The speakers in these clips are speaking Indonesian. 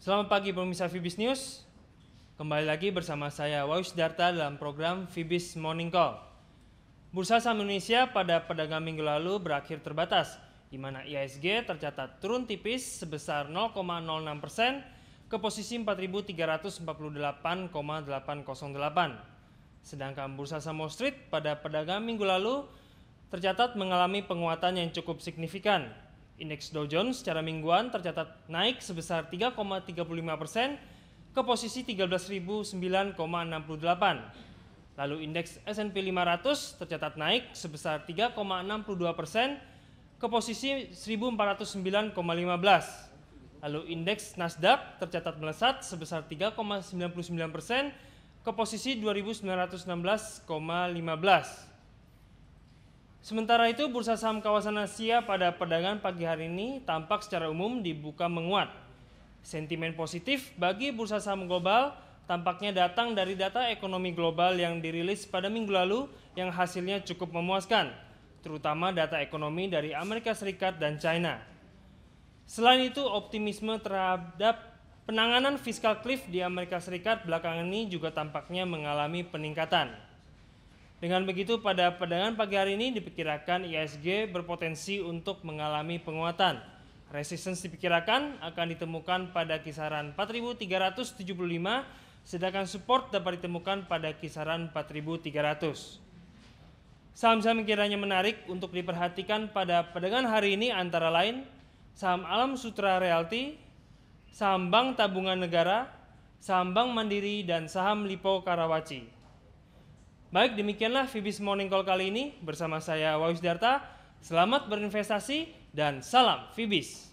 Selamat pagi pemirsa Vibis News. Kembali lagi bersama saya Wawis Darta dalam program Vibis Morning Call. Bursa saham Indonesia pada perdagangan minggu lalu berakhir terbatas, di mana IHSG tercatat turun tipis sebesar 0,06 persen ke posisi 4.348,808. Sedangkan bursa Saham Wall Street pada perdagangan minggu lalu tercatat mengalami penguatan yang cukup signifikan. Indeks Dow Jones secara mingguan tercatat naik sebesar 3,35 persen ke posisi 13.009,68. Lalu indeks S&P 500 tercatat naik sebesar 3,62 persen ke posisi 1.409,15. Lalu indeks Nasdaq tercatat melesat sebesar 3,99 persen ke posisi 2916,15. Sementara itu, bursa saham kawasan Asia pada perdagangan pagi hari ini tampak secara umum dibuka menguat. Sentimen positif bagi bursa saham global tampaknya datang dari data ekonomi global yang dirilis pada minggu lalu yang hasilnya cukup memuaskan, terutama data ekonomi dari Amerika Serikat dan China. Selain itu, optimisme terhadap Penanganan fiskal cliff di Amerika Serikat belakangan ini juga tampaknya mengalami peningkatan. Dengan begitu, pada perdagangan pagi hari ini diperkirakan ISG berpotensi untuk mengalami penguatan. Resistance diperkirakan akan ditemukan pada kisaran 4.375, sedangkan support dapat ditemukan pada kisaran 4.300. Saham-saham kiranya menarik untuk diperhatikan pada perdagangan hari ini antara lain saham Alam Sutra Realty, Sambang Tabungan Negara, Sambang Mandiri, dan saham Lipo Karawaci. Baik, demikianlah Fibis Morning Call kali ini bersama saya Wawis Darta. Selamat berinvestasi dan salam Fibis.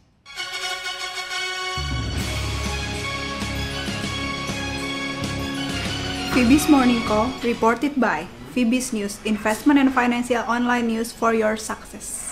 Fibis Morning Call, reported by Fibis News, investment and financial online news for your success.